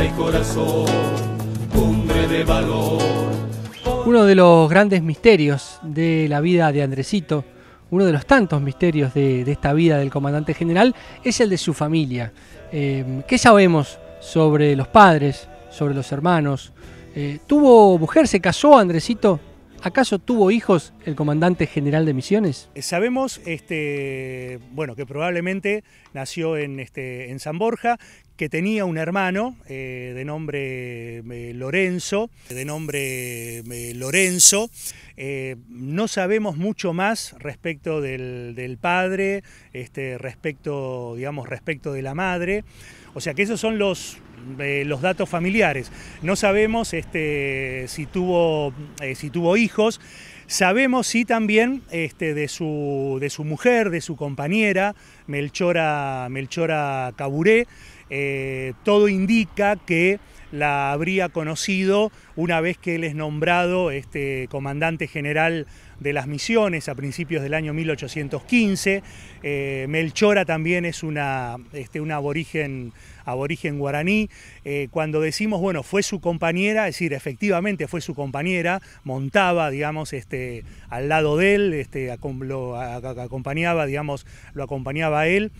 y corazón, de valor. Uno de los grandes misterios de la vida de Andresito, uno de los tantos misterios de, esta vida del comandante general, es el de su familia. Em, ¿Qué sabemos sobre los padres, sobre los hermanos? Eh, ¿Tuvo mujer? ¿Se casó Andresito? ¿Acaso tuvo hijos el comandante general de Misiones? Eh, sabemos este, bueno, que probablemente nació en, este, San Borja, que tenía un hermano eh, de nombre eh, Lorenzo, de nombre Lorenzo, eh, no sabemos mucho más respecto del, padre, este, respecto, digamos, respecto de la madre. O sea que esos son los, eh, los datos familiares. No sabemos este, si, tuvo, eh, si tuvo hijos. Sabemos sí también este, de, su, de su mujer, de su compañera, Melchora, Melchora Caburé. todo indica que la habría conocido una vez que él es nombrado este, comandante general de las misiones a principios del año 1815. Eh, Melchora también es una, este, un aborigen, aborigen guaraní. Eh, cuando decimos, bueno, fue su compañera, es decir, efectivamente fue su compañera, montaba, digamos, este, al lado de él, este, acompañaba, digamos, lo acompañaba a él.